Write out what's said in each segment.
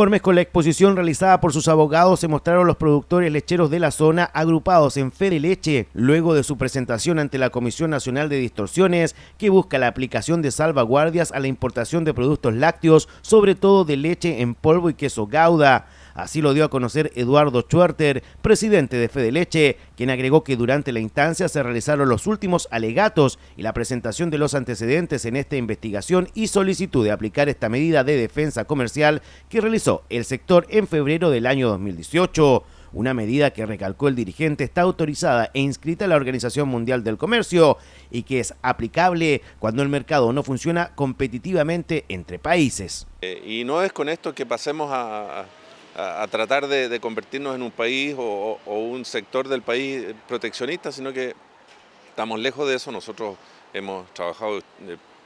Informes con la exposición realizada por sus abogados, se mostraron los productores lecheros de la zona agrupados en Fede leche, luego de su presentación ante la Comisión Nacional de Distorsiones, que busca la aplicación de salvaguardias a la importación de productos lácteos, sobre todo de leche en polvo y queso gauda. Así lo dio a conocer Eduardo Schwerter, presidente de Fedeleche, quien agregó que durante la instancia se realizaron los últimos alegatos y la presentación de los antecedentes en esta investigación y solicitud de aplicar esta medida de defensa comercial que realizó el sector en febrero del año 2018. Una medida que recalcó el dirigente está autorizada e inscrita a la Organización Mundial del Comercio y que es aplicable cuando el mercado no funciona competitivamente entre países. Eh, y no es con esto que pasemos a, a, tratar de, convertirnos en un país o, un sector del país proteccionista, sino que estamos lejos de eso. Nosotros hemos trabajado eh,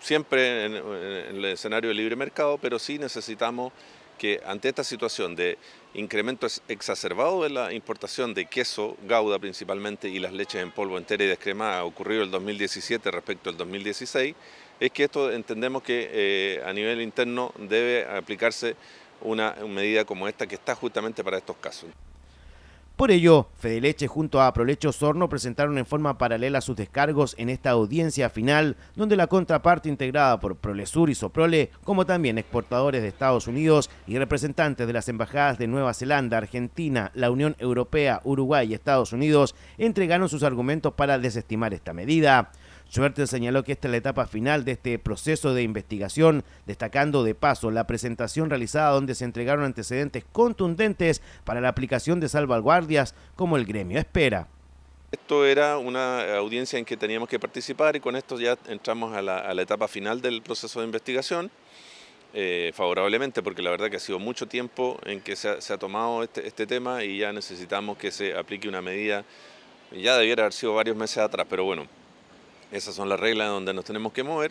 siempre en, el escenario de libre mercado, pero sí necesitamos que ante esta situación de incremento exacerbado de la importación de queso, gauda principalmente, y las leches en polvo entera y descremada ocurrido el 2017 respecto al 2016, es que esto entendemos que eh, a nivel interno debe aplicarse una medida como esta que está justamente para estos casos. Por ello, Fedeleche junto a Prolecho Sorno presentaron en forma paralela sus descargos en esta audiencia final, donde la contraparte integrada por Prolesur y Soprole, como también exportadores de Estados Unidos y representantes de las embajadas de Nueva Zelanda, Argentina, la Unión Europea, Uruguay y Estados Unidos, entregaron sus argumentos para desestimar esta medida. Suerte señaló que esta es la etapa final de este proceso de investigación, destacando de paso la presentación realizada donde se entregaron antecedentes contundentes para la aplicación de salvaguardias como el gremio espera. Esto era una audiencia en que teníamos que participar y con esto ya entramos a la, etapa final del proceso de investigación. Eh, favorablemente, porque la verdad que ha sido mucho tiempo en que se ha, tomado este, este, tema y ya necesitamos que se aplique una medida, ya debiera haber sido varios meses atrás, pero bueno, esas son las reglas donde nos tenemos que mover.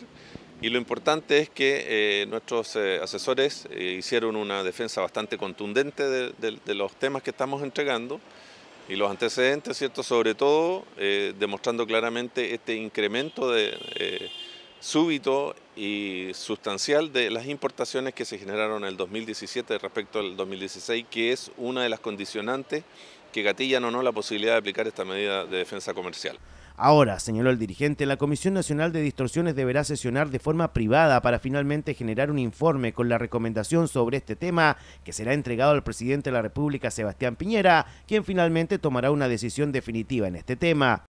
Y lo importante es que eh, nuestros eh, asesores eh, hicieron una defensa bastante contundente de, los temas que estamos entregando y los antecedentes, ¿cierto? Sobre todo demostrando claramente este incremento de, súbito y sustancial de las importaciones que se generaron en el 2017 respecto al 2016, que es una de las condicionantes que gatillan o no la posibilidad de aplicar esta medida de defensa comercial. Ahora, señaló el dirigente, la Comisión Nacional de Distorsiones deberá sesionar de forma privada para finalmente generar un informe con la recomendación sobre este tema que será entregado al presidente de la República, Sebastián Piñera, quien finalmente tomará una decisión definitiva en este tema.